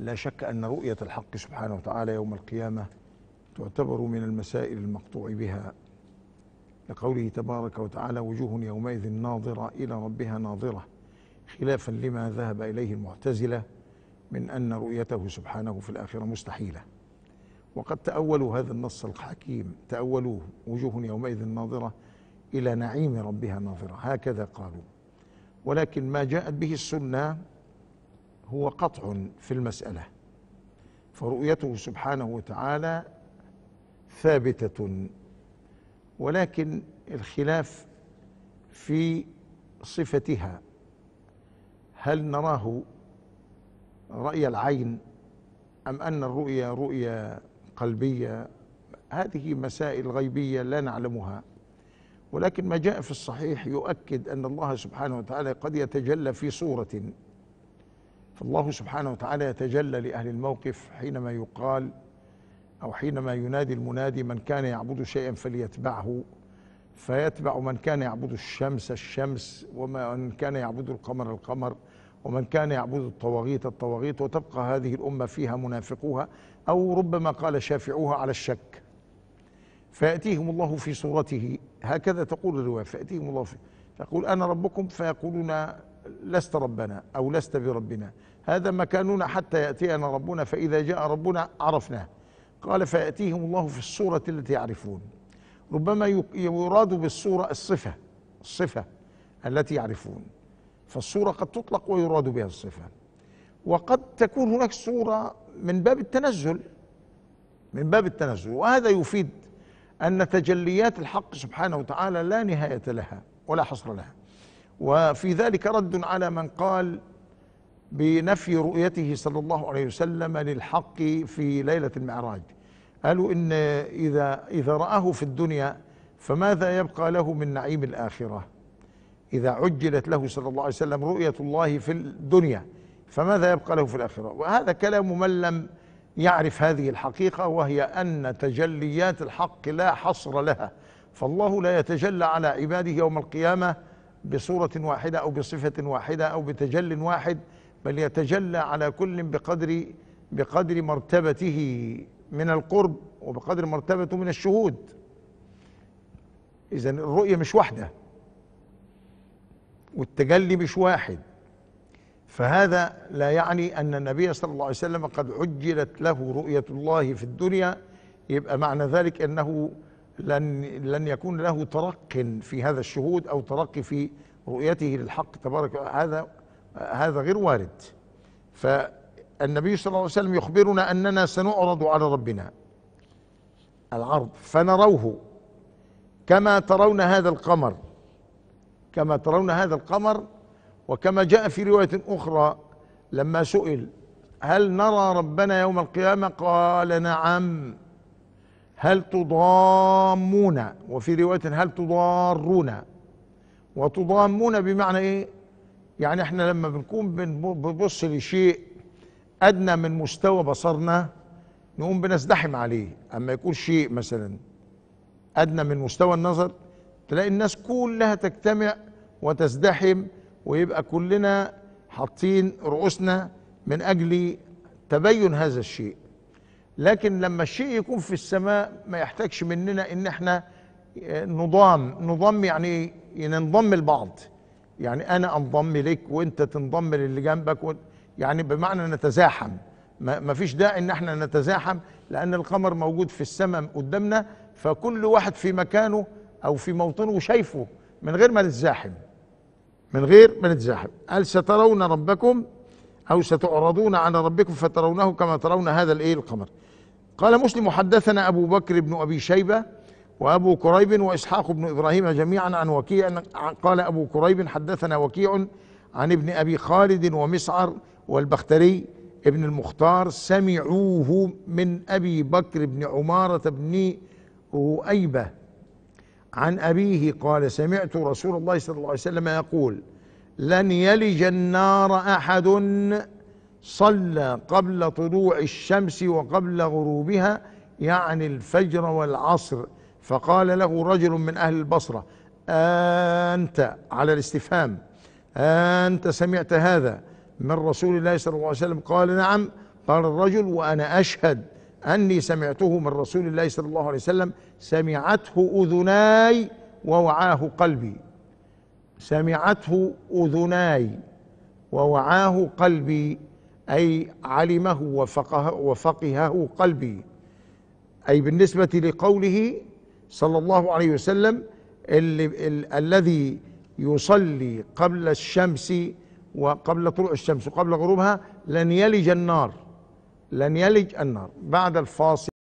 لا شك أن رؤية الحق سبحانه وتعالى يوم القيامة تعتبر من المسائل المقطوع بها لقوله تبارك وتعالى وجوه يومئذ ناظرة إلى ربها ناظرة خلافا لما ذهب إليه المعتزلة من أن رؤيته سبحانه في الآخرة مستحيلة وقد تأولوا هذا النص الحكيم تأولوه وجوه يومئذ ناظرة إلى نعيم ربها ناظرة هكذا قالوا ولكن ما جاءت به السنة هو قطع في المسألة فرؤيته سبحانه وتعالى ثابتة ولكن الخلاف في صفتها هل نراه رأي العين أم أن الرؤيا رؤيا قلبية هذه مسائل غيبية لا نعلمها ولكن ما جاء في الصحيح يؤكد أن الله سبحانه وتعالى قد يتجلى في صورة فالله سبحانه وتعالى يتجلى لأهل الموقف حينما يقال أو حينما ينادي المنادي من كان يعبد شيئا فليتبعه فيتبع من كان يعبد الشمس الشمس ومن كان يعبد القمر القمر ومن كان يعبد الطواغيت الطواغيت وتبقى هذه الأمة فيها منافقوها أو ربما قال شافعوها على الشك فيأتيهم الله في صورته هكذا تقول الرواية فيأتيهم الله في تقول أنا ربكم فيقولون لست ربنا أو لست بربنا هذا مكاننا حتى يأتينا ربنا فإذا جاء ربنا عرفناه قال فيأتيهم الله في الصورة التي يعرفون ربما يراد بالصورة الصفة الصفة التي يعرفون فالصورة قد تطلق ويراد بها الصفة وقد تكون هناك صورة من باب التنزل من باب التنزل وهذا يفيد أن تجليات الحق سبحانه وتعالى لا نهاية لها ولا حصر لها وفي ذلك رد على من قال بنفي رؤيته صلى الله عليه وسلم للحق في ليلة المعراج قالوا إن إذا, إذا رآه في الدنيا فماذا يبقى له من نعيم الآخرة إذا عجلت له صلى الله عليه وسلم رؤية الله في الدنيا فماذا يبقى له في الآخرة وهذا كلام من لم يعرف هذه الحقيقة وهي أن تجليات الحق لا حصر لها فالله لا يتجلى على عباده يوم القيامة بصورة واحدة أو بصفة واحدة أو بتجل واحد بل يتجلى على كل بقدر بقدر مرتبته من القرب وبقدر مرتبته من الشهود إذا الرؤية مش واحدة والتجلي مش واحد فهذا لا يعني أن النبي صلى الله عليه وسلم قد عجلت له رؤية الله في الدنيا يبقى معنى ذلك أنه لن لن يكون له ترق في هذا الشهود او ترقي في رؤيته للحق تبارك هذا هذا غير وارد فالنبي صلى الله عليه وسلم يخبرنا اننا سنعرض على ربنا العرض فنروه كما ترون هذا القمر كما ترون هذا القمر وكما جاء في روايه اخرى لما سئل هل نرى ربنا يوم القيامه قال نعم هل تضامون وفي رواية هل تضارون وتضامون بمعنى ايه يعني احنا لما بنكون بنبص لشيء ادنى من مستوى بصرنا نقوم بنزدحم عليه اما يكون شيء مثلا ادنى من مستوى النظر تلاقي الناس كلها تجتمع وتزدحم ويبقى كلنا حاطين رؤوسنا من اجل تبين هذا الشيء لكن لما الشيء يكون في السماء ما يحتاجش مننا ان احنا آه، نضام نضام يعني ننضم يعني لبعض يعني انا انضم لك وانت تنضم للي جنبك و... يعني بمعنى نتزاحم ما فيش داعي ان احنا نتزاحم لان القمر موجود في السماء قدامنا فكل واحد في مكانه او في موطنه شايفه من غير ما نتزاحم من غير ما نتزاحم هل سترون ربكم او ستعرضون على ربكم فترونه كما ترون هذا الايه القمر قال مسلم حدثنا أبو بكر بن أبي شيبة وأبو كريب وإسحاق بن إبراهيم جميعا عن وكيع قال أبو كريب حدثنا وكيع عن ابن أبي خالد ومسعر والبختري ابن المختار سمعوه من أبي بكر بن عمارة بن رؤيبة عن أبيه قال سمعت رسول الله صلى الله عليه وسلم يقول لن يلج النار أحد صلى قبل طلوع الشمس وقبل غروبها يعني الفجر والعصر فقال له رجل من أهل البصرة أنت على الاستفهام أنت سمعت هذا من رسول الله صلى الله عليه وسلم قال نعم قال الرجل وأنا أشهد أني سمعته من رسول الله صلى الله عليه وسلم سمعته أذناي ووعاه قلبي سمعته أذناي ووعاه قلبي أي علمه وفقه وفقهه قلبي أي بالنسبة لقوله صلى الله عليه وسلم الذي يصلي قبل الشمس وقبل طلوع الشمس وقبل غروبها لن يلج النار لن يلج النار بعد الفاصل